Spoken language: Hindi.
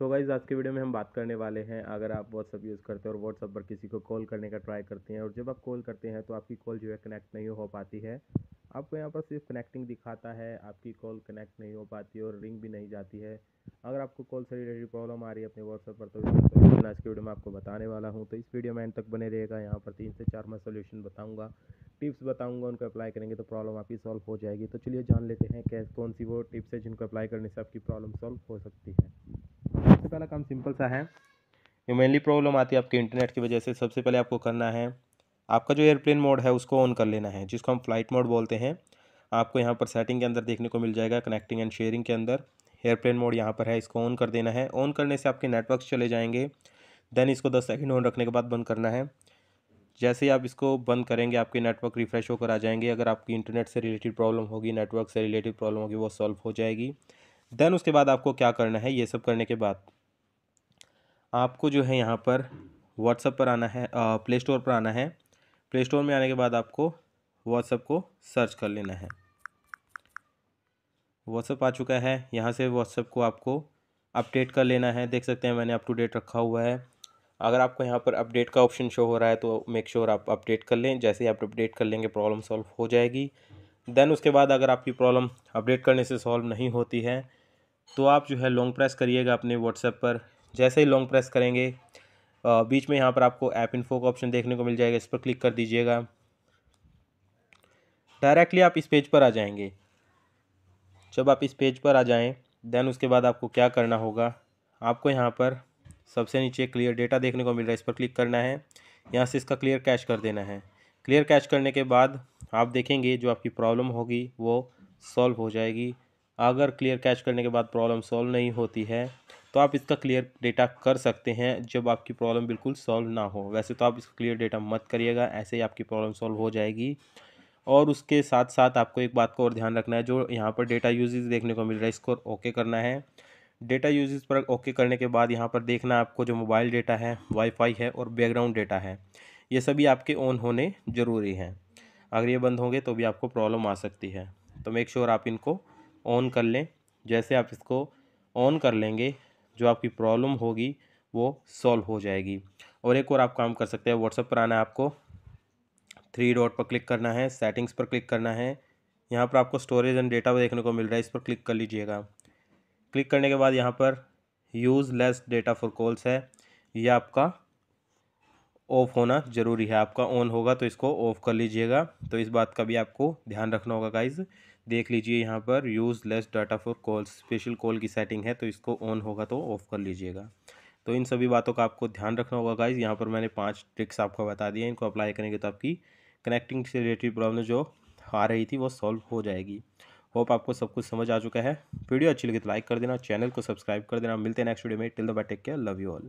सो so गाइज़ आज के वीडियो में हम बात करने वाले हैं अगर आप व्हाट्सअप यूज़ करते हैं और व्हाट्सअप पर किसी को कॉल करने का ट्राई करते हैं और जब आप कॉल करते हैं तो आपकी कॉल जो है कनेक्ट नहीं हो पाती है आपको यहाँ पर सिर्फ कनेक्टिंग दिखाता है आपकी कॉल कनेक्ट नहीं हो पाती और रिंग भी नहीं जाती है अगर आपको कॉल से रिलेटेड प्रॉब्लम आ रही है अपने व्हाट्सअप पर तो मैं आज के वीडियो में आपको बताने वाला हूँ तो इस वीडियो में एंड तक बने रहेगा यहाँ पर तीन से चार मैं सोल्यूशन बताऊँगा टिप्स बताऊँगा उनको अप्लाई करेंगे तो प्रॉब्लम आपकी सॉल्व हो जाएगी तो चलिए जान लेते हैं कैसे कौन सी वो टिप्स है जिनको अप्लाई करने से आपकी प्रॉब्लम सॉल्व हो सकती है पहला काम सिंपल सा है ये मेनली प्रॉब्लम आती है आपके इंटरनेट की वजह से सबसे पहले आपको करना है आपका जो एयरप्लेन मोड है उसको ऑन कर लेना है जिसको हम फ्लाइट मोड बोलते हैं आपको यहाँ पर सेटिंग के अंदर देखने को मिल जाएगा कनेक्टिंग एंड शेयरिंग के अंदर एयरप्लेन मोड यहाँ पर है इसको ऑन कर देना है ऑन करने से आपके नेटवर्क चले जाएंगे देन इसको दस सेकेंड ऑन रखने के बाद बंद करना है जैसे ही आप इसको बंद करेंगे आपके नेटवर्क रिफ्रेश होकर आ जाएंगे अगर आपकी इंटरनेट से रिलेटेड प्रॉब्लम होगी नेटवर्क से रिलेटेड प्रॉब्लम होगी वो सॉल्व हो जाएगी देन उसके बाद आपको क्या करना है ये सब करने के बाद आपको जो है यहाँ पर व्हाट्सअप पर आना है प्ले स्टोर पर आना है प्ले स्टोर में आने के बाद आपको व्हाट्सअप को सर्च कर लेना है व्हाट्सअप आ चुका है यहाँ से व्हाट्सअप को आपको अपडेट कर लेना है देख सकते हैं मैंने अप टू डेट रखा हुआ है अगर आपको यहाँ पर अपडेट का ऑप्शन शो हो रहा है तो मेक श्योर sure आप अपडेट कर लें जैसे ही आप अपडेट कर लेंगे प्रॉब्लम सॉल्व हो जाएगी देन उसके बाद अगर आपकी प्रॉब्लम अपडेट करने से सॉल्व नहीं होती है तो आप जो है लॉन्ग प्रेस करिएगा अपने व्हाट्सएप पर जैसे ही लॉन्ग प्रेस करेंगे बीच में यहाँ पर आपको ऐप इन्फो का ऑप्शन देखने को मिल जाएगा इस पर क्लिक कर दीजिएगा डायरेक्टली आप इस पेज पर आ जाएंगे जब आप इस पेज पर आ जाएं देन उसके बाद आपको क्या करना होगा आपको यहाँ पर सबसे नीचे क्लियर डेटा देखने को मिल रहा है इस पर क्लिक करना है यहाँ से इसका क्लियर कैश कर देना है क्लियर कैश करने के बाद आप देखेंगे जो आपकी प्रॉब्लम होगी वो सॉल्व हो जाएगी अगर क्लियर कैश करने के बाद प्रॉब्लम सॉल्व नहीं होती है तो आप इसका क्लियर डेटा कर सकते हैं जब आपकी प्रॉब्लम बिल्कुल सॉल्व ना हो वैसे तो आप इसका क्लियर डेटा मत करिएगा ऐसे ही आपकी प्रॉब्लम सॉल्व हो जाएगी और उसके साथ साथ आपको एक बात का और ध्यान रखना है जो यहाँ पर डेटा यूजेज देखने को मिल रहा है इसको ओके करना है डेटा यूजेज पर ओके करने के बाद यहाँ पर देखना आपको जो मोबाइल डेटा है वाईफाई है और बैकग्राउंड डेटा है ये सभी आपके ऑन होने ज़रूरी हैं अगर ये बंद होंगे तो भी आपको प्रॉब्लम आ सकती है तो मेक श्योर आप इनको ऑन कर लें जैसे आप इसको ऑन कर लेंगे जो आपकी प्रॉब्लम होगी वो सॉल्व हो जाएगी और एक और आप काम कर सकते हैं व्हाट्सएप पर आना है आपको थ्री डॉट पर क्लिक करना है सेटिंग्स पर क्लिक करना है यहाँ पर आपको स्टोरेज एंड डेटा देखने को मिल रहा है इस पर क्लिक कर लीजिएगा क्लिक करने के बाद यहाँ पर use less data for calls है यह आपका ऑफ़ होना ज़रूरी है आपका ऑन होगा तो इसको ऑफ़ कर लीजिएगा तो इस बात का भी आपको ध्यान रखना होगा गाइज देख लीजिए यहाँ पर use less data for call special call की सेटिंग है तो इसको ऑन होगा तो ऑफ़ कर लीजिएगा तो इन सभी बातों का आपको ध्यान रखना होगा गाइज यहाँ पर मैंने पाँच ट्रिक्स आपको बता दिए इनको अप्लाई करेंगे तो आपकी कनेक्टिंग से रिलेटेड प्रॉब्लम जो आ रही थी वो सॉल्व हो जाएगी होप आपको सब कुछ समझ आ चुका है वीडियो अच्छी लगी तो लाइक कर देना चैनल को सब्सक्राइब कर देना मिलते हैं नेक्स्ट वीडियो में till the bye take care love you all